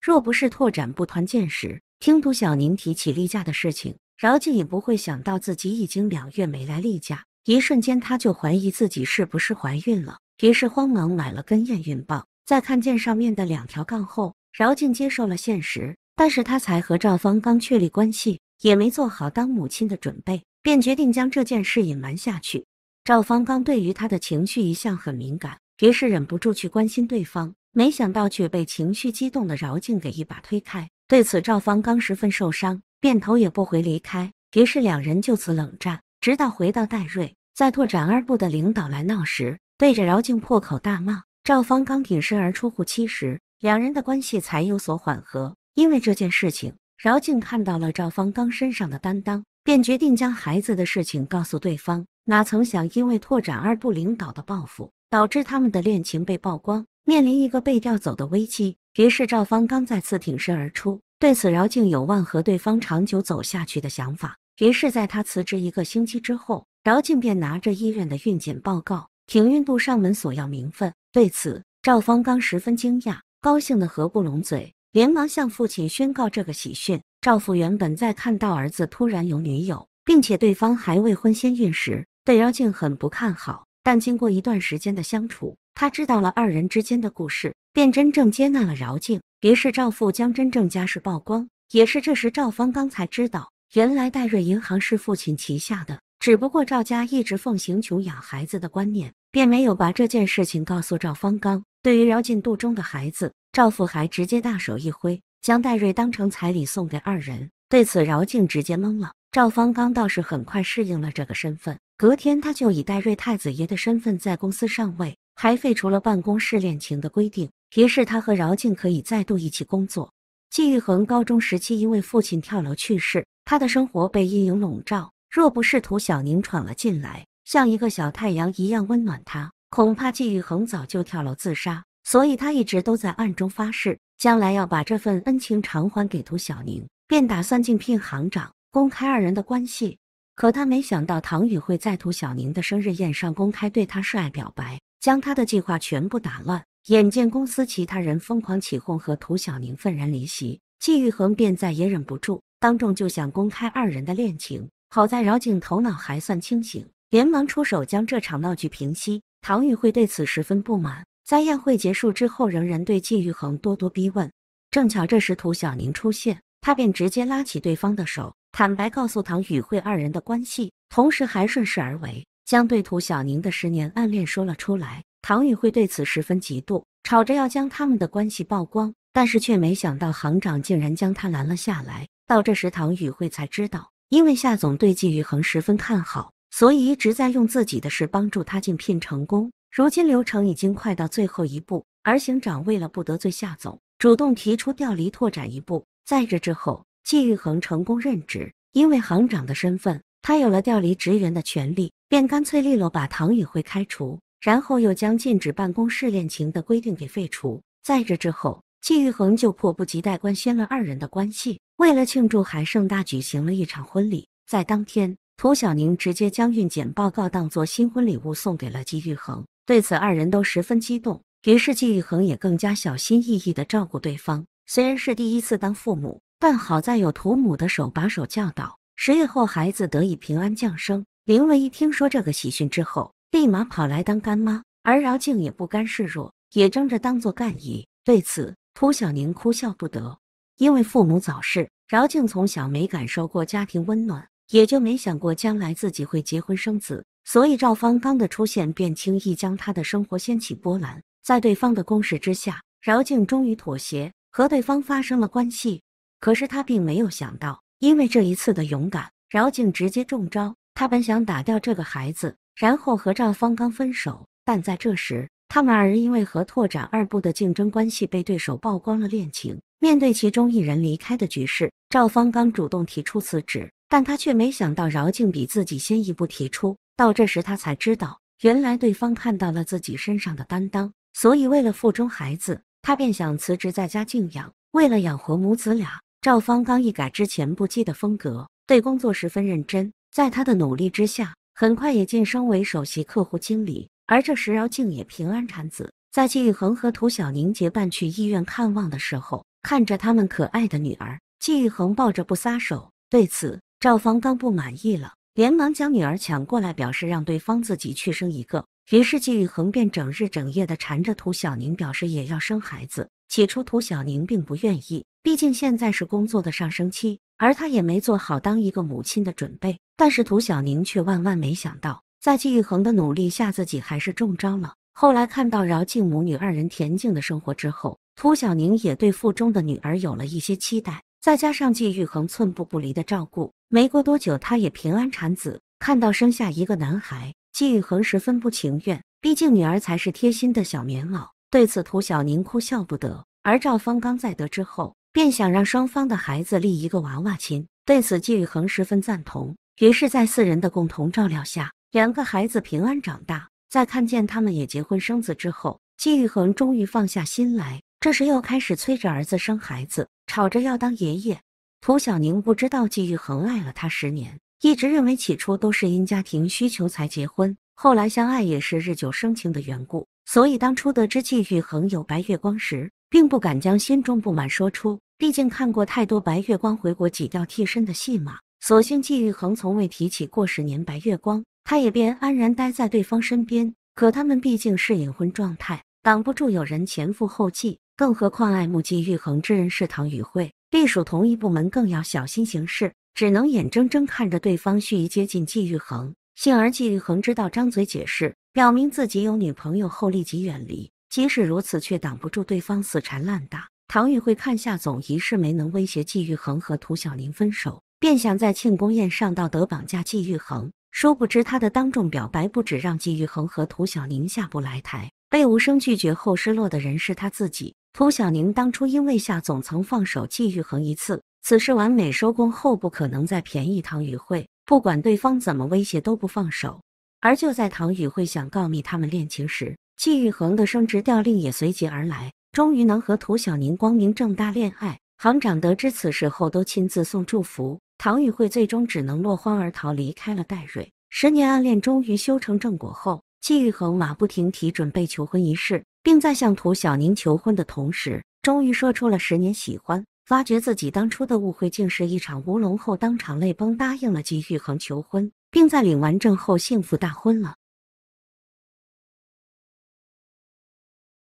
若不是拓展不团建时，听涂小宁提起例假的事情，饶静也不会想到自己已经两月没来例假。一瞬间，他就怀疑自己是不是怀孕了，于是慌忙买了根验孕棒。在看见上面的两条杠后，饶静接受了现实。但是他才和赵芳刚确立关系，也没做好当母亲的准备，便决定将这件事隐瞒下去。赵芳刚对于他的情绪一向很敏感，于是忍不住去关心对方。没想到却被情绪激动的饶静给一把推开。对此，赵方刚十分受伤，便头也不回离开。于是两人就此冷战，直到回到戴瑞在拓展二部的领导来闹时，对着饶静破口大骂。赵方刚挺身而出护妻时，两人的关系才有所缓和。因为这件事情，饶静看到了赵方刚身上的担当，便决定将孩子的事情告诉对方。哪曾想，因为拓展二部领导的报复，导致他们的恋情被曝光。面临一个被调走的危机，于是赵方刚再次挺身而出。对此，饶静有万和对方长久走下去的想法。于是，在他辞职一个星期之后，饶静便拿着医院的孕检报告，挺孕部上门索要名分。对此，赵方刚十分惊讶，高兴的合不拢嘴，连忙向父亲宣告这个喜讯。赵父原本在看到儿子突然有女友，并且对方还未婚先孕时，对饶静很不看好。但经过一段时间的相处。他知道了二人之间的故事，便真正接纳了饶静。于是赵父将真正家世曝光，也是这时赵方刚才知道，原来戴瑞银行是父亲旗下的。只不过赵家一直奉行穷养孩子的观念，便没有把这件事情告诉赵方刚。对于饶静肚中的孩子，赵父还直接大手一挥，将戴瑞当成彩礼送给二人。对此，饶静直接懵了。赵方刚倒是很快适应了这个身份，隔天他就以戴瑞太子爷的身份在公司上位。还废除了办公室恋情的规定，提示他和饶静可以再度一起工作。季玉恒高中时期因为父亲跳楼去世，他的生活被阴影笼罩。若不是涂小宁闯了进来，像一个小太阳一样温暖他，恐怕季玉恒早就跳楼自杀。所以他一直都在暗中发誓，将来要把这份恩情偿还给涂小宁，便打算竞聘行长，公开二人的关系。可他没想到唐宇会在涂小宁的生日宴上公开对他爱表白。将他的计划全部打乱，眼见公司其他人疯狂起哄和涂小宁愤然离席，季玉恒便再也忍不住，当众就想公开二人的恋情。好在饶静头脑还算清醒，连忙出手将这场闹剧平息。唐宇慧对此十分不满，在宴会结束之后，仍然对季玉恒咄咄逼问。正巧这时涂小宁出现，他便直接拉起对方的手，坦白告诉唐宇慧二人的关系，同时还顺势而为。将对涂小宁的十年暗恋说了出来，唐宇慧对此十分嫉妒，吵着要将他们的关系曝光，但是却没想到行长竟然将他拦了下来。到这时，唐宇慧才知道，因为夏总对季玉恒十分看好，所以一直在用自己的事帮助他竞聘成功。如今流程已经快到最后一步，而行长为了不得罪夏总，主动提出调离拓展一步。在这之后，季玉恒成功任职，因为行长的身份，他有了调离职员的权利。便干脆利落把唐雨慧开除，然后又将禁止办公室恋情的规定给废除。在这之后，季玉恒就迫不及待官宣了二人的关系。为了庆祝，韩盛大举行了一场婚礼。在当天，涂小宁直接将孕检报告当做新婚礼物送给了季玉恒。对此，二人都十分激动。于是，季玉恒也更加小心翼翼的照顾对方。虽然是第一次当父母，但好在有涂母的手把手教导，十月后孩子得以平安降生。林薇一听说这个喜讯之后，立马跑来当干妈，而饶静也不甘示弱，也争着当做干姨。对此，涂小宁哭笑不得，因为父母早逝，饶静从小没感受过家庭温暖，也就没想过将来自己会结婚生子，所以赵方刚的出现便轻易将她的生活掀起波澜。在对方的攻势之下，饶静终于妥协，和对方发生了关系。可是她并没有想到，因为这一次的勇敢，饶静直接中招。他本想打掉这个孩子，然后和赵方刚分手。但在这时，他们二人因为和拓展二部的竞争关系，被对手曝光了恋情。面对其中一人离开的局势，赵方刚主动提出辞职，但他却没想到饶静比自己先一步提出。到这时，他才知道，原来对方看到了自己身上的担当，所以为了腹中孩子，他便想辞职在家静养。为了养活母子俩，赵方刚一改之前不羁的风格，对工作十分认真。在他的努力之下，很快也晋升为首席客户经理。而这时，饶静也平安产子。在季玉恒和涂小宁结伴去医院看望的时候，看着他们可爱的女儿，季玉恒抱着不撒手。对此，赵方刚不满意了，连忙将女儿抢过来，表示让对方自己去生一个。于是，季玉恒便整日整夜的缠着涂小宁，表示也要生孩子。起初，涂小宁并不愿意。毕竟现在是工作的上升期，而他也没做好当一个母亲的准备。但是涂小宁却万万没想到，在季玉恒的努力下，自己还是中招了。后来看到饶静母女二人恬静的生活之后，涂小宁也对腹中的女儿有了一些期待。再加上季玉恒寸步不离的照顾，没过多久，她也平安产子。看到生下一个男孩，季玉恒十分不情愿，毕竟女儿才是贴心的小棉袄。对此，涂小宁哭笑不得。而赵方刚在得知后，便想让双方的孩子立一个娃娃亲，对此季玉恒十分赞同。于是，在四人的共同照料下，两个孩子平安长大。在看见他们也结婚生子之后，季玉恒终于放下心来。这时，又开始催着儿子生孩子，吵着要当爷爷。涂小宁不知道季玉恒爱了他十年，一直认为起初都是因家庭需求才结婚，后来相爱也是日久生情的缘故。所以，当初得知季玉恒有白月光时，并不敢将心中不满说出。毕竟看过太多白月光回国挤掉替身的戏码，索性季玉恒从未提起过十年白月光，他也便安然待在对方身边。可他们毕竟是隐婚状态，挡不住有人前赴后继，更何况爱慕季玉恒之人是唐语慧，隶属同一部门，更要小心行事，只能眼睁睁看着对方蓄意接近季玉恒。幸而季玉恒知道张嘴解释，表明自己有女朋友后立即远离，即使如此，却挡不住对方死缠烂打。唐雨慧看夏总一事没能威胁季玉恒和涂晓宁分手，便想在庆功宴上道德绑架季玉恒。殊不知，他的当众表白不止让季玉恒和涂晓宁下不来台，被无声拒绝后失落的人是他自己。涂晓宁当初因为夏总曾放手季玉恒一次，此事完美收工后不可能再便宜唐雨慧。不管对方怎么威胁，都不放手。而就在唐雨慧想告密他们恋情时，季玉恒的升职调令也随即而来。终于能和涂晓宁光明正大恋爱，行长得知此事后都亲自送祝福。唐雨慧最终只能落荒而逃，离开了戴瑞。十年暗恋终于修成正果后，季玉恒马不停蹄准备求婚仪式，并在向涂晓宁求婚的同时，终于说出了十年喜欢，发觉自己当初的误会竟是一场乌龙后，当场泪崩，答应了季玉恒求婚，并在领完证后幸福大婚了。